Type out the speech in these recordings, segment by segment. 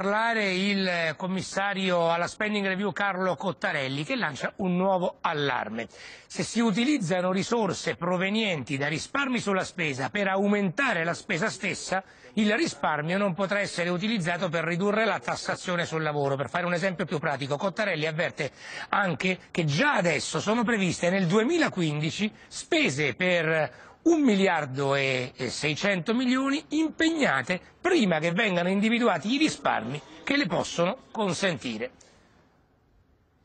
parlare il commissario alla spending review Carlo Cottarelli che lancia un nuovo allarme. Se si utilizzano risorse provenienti da risparmi sulla spesa per aumentare la spesa stessa, il risparmio non potrà essere utilizzato per ridurre la tassazione sul lavoro. Per fare un esempio più pratico, Cottarelli avverte anche che già adesso sono previste nel 2015 spese per 1 miliardo e 600 milioni impegnate prima che vengano individuati i risparmi che le possono consentire.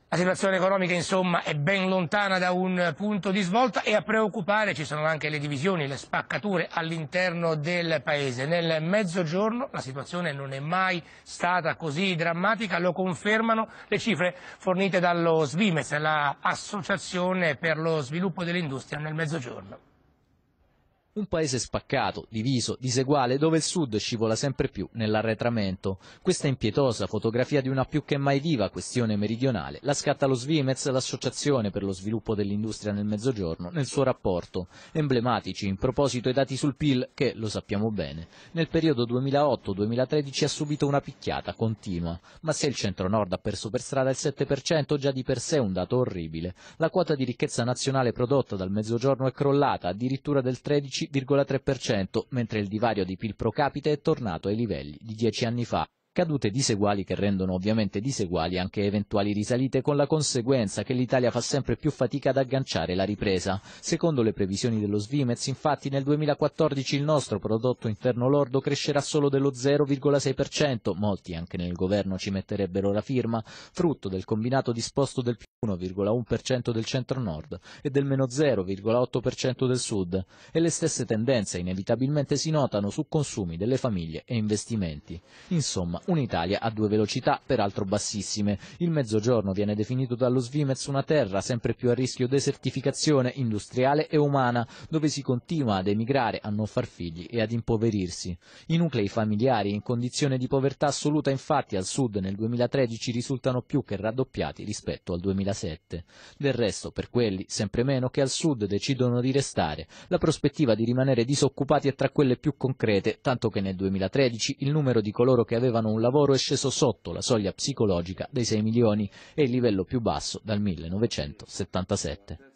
La situazione economica insomma è ben lontana da un punto di svolta e a preoccupare ci sono anche le divisioni, le spaccature all'interno del paese. Nel mezzogiorno la situazione non è mai stata così drammatica, lo confermano le cifre fornite dallo SVIMES, l'associazione per lo sviluppo dell'industria nel mezzogiorno. Un paese spaccato, diviso, diseguale, dove il sud scivola sempre più nell'arretramento. Questa impietosa fotografia di una più che mai viva questione meridionale la scatta lo Svimez, l'Associazione per lo sviluppo dell'industria nel Mezzogiorno, nel suo rapporto. Emblematici in proposito i dati sul PIL che, lo sappiamo bene, nel periodo 2008-2013 ha subito una picchiata continua. Ma se il centro-nord ha perso per strada il 7%, già di per sé un dato orribile. La quota di ricchezza nazionale prodotta dal Mezzogiorno è crollata addirittura del 13% 10,3%, mentre il divario di PIL pro capite è tornato ai livelli di dieci anni fa. Cadute diseguali che rendono ovviamente diseguali anche eventuali risalite, con la conseguenza che l'Italia fa sempre più fatica ad agganciare la ripresa. Secondo le previsioni dello Svimez, infatti, nel 2014 il nostro prodotto interno lordo crescerà solo dello 0,6%, molti anche nel governo ci metterebbero la firma, frutto del combinato disposto del più 1,1% del centro-nord e del meno 0,8% del sud e le stesse tendenze inevitabilmente si notano su consumi delle famiglie e investimenti. Insomma, un'Italia a due velocità, peraltro bassissime. Il mezzogiorno viene definito dallo Svimez una terra sempre più a rischio desertificazione industriale e umana, dove si continua ad emigrare, a non far figli e ad impoverirsi. I nuclei familiari in condizione di povertà assoluta infatti al sud nel 2013 risultano più che raddoppiati rispetto al 2013. 2007. Del resto, per quelli, sempre meno, che al sud decidono di restare, la prospettiva di rimanere disoccupati è tra quelle più concrete, tanto che nel 2013 il numero di coloro che avevano un lavoro è sceso sotto la soglia psicologica dei 6 milioni e il livello più basso dal 1977.